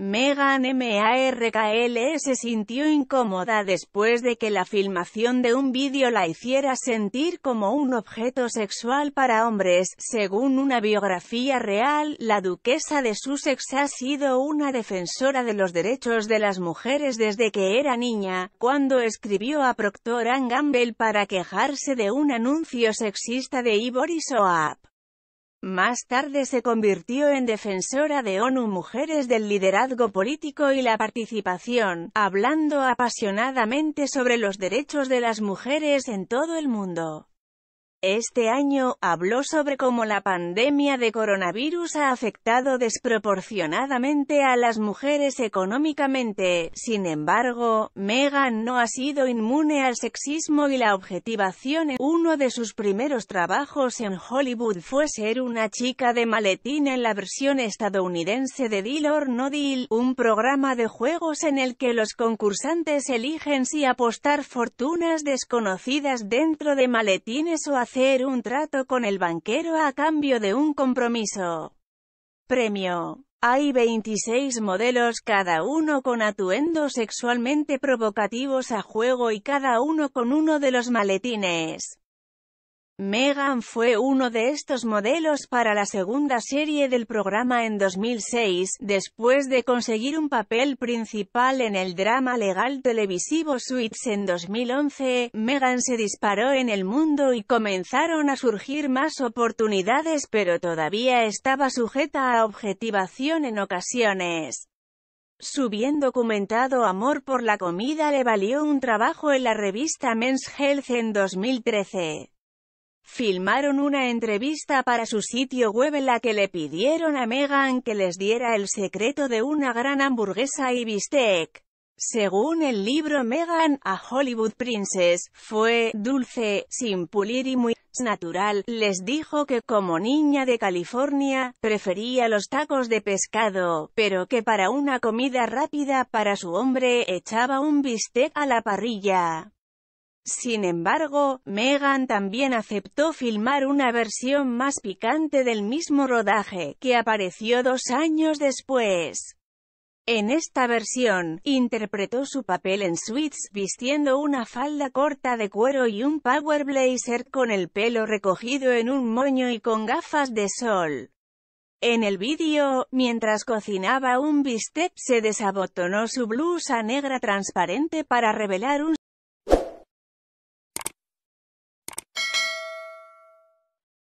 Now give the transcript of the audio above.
Megan M.A.R.K.L. se sintió incómoda después de que la filmación de un vídeo la hiciera sentir como un objeto sexual para hombres. Según una biografía real, la duquesa de Sussex ha sido una defensora de los derechos de las mujeres desde que era niña, cuando escribió a Proctor Ann Gamble para quejarse de un anuncio sexista de Ivory Soap. Más tarde se convirtió en defensora de ONU Mujeres del liderazgo político y la participación, hablando apasionadamente sobre los derechos de las mujeres en todo el mundo. Este año, habló sobre cómo la pandemia de coronavirus ha afectado desproporcionadamente a las mujeres económicamente, sin embargo, Megan no ha sido inmune al sexismo y la objetivación. Uno de sus primeros trabajos en Hollywood fue ser una chica de maletín en la versión estadounidense de Deal or No Deal, un programa de juegos en el que los concursantes eligen si apostar fortunas desconocidas dentro de maletines o hacer hacer un trato con el banquero a cambio de un compromiso. Premio. Hay 26 modelos, cada uno con atuendos sexualmente provocativos a juego y cada uno con uno de los maletines. Megan fue uno de estos modelos para la segunda serie del programa en 2006, después de conseguir un papel principal en el drama legal televisivo Suits en 2011, Megan se disparó en el mundo y comenzaron a surgir más oportunidades pero todavía estaba sujeta a objetivación en ocasiones. Su bien documentado amor por la comida le valió un trabajo en la revista Men's Health en 2013 filmaron una entrevista para su sitio web en la que le pidieron a Megan que les diera el secreto de una gran hamburguesa y bistec. Según el libro Megan, a Hollywood Princess, fue dulce, sin pulir y muy natural, les dijo que como niña de California, prefería los tacos de pescado, pero que para una comida rápida para su hombre echaba un bistec a la parrilla. Sin embargo, Megan también aceptó filmar una versión más picante del mismo rodaje, que apareció dos años después. En esta versión, interpretó su papel en Suits, vistiendo una falda corta de cuero y un power blazer con el pelo recogido en un moño y con gafas de sol. En el vídeo, mientras cocinaba un bistec, se desabotonó su blusa negra transparente para revelar un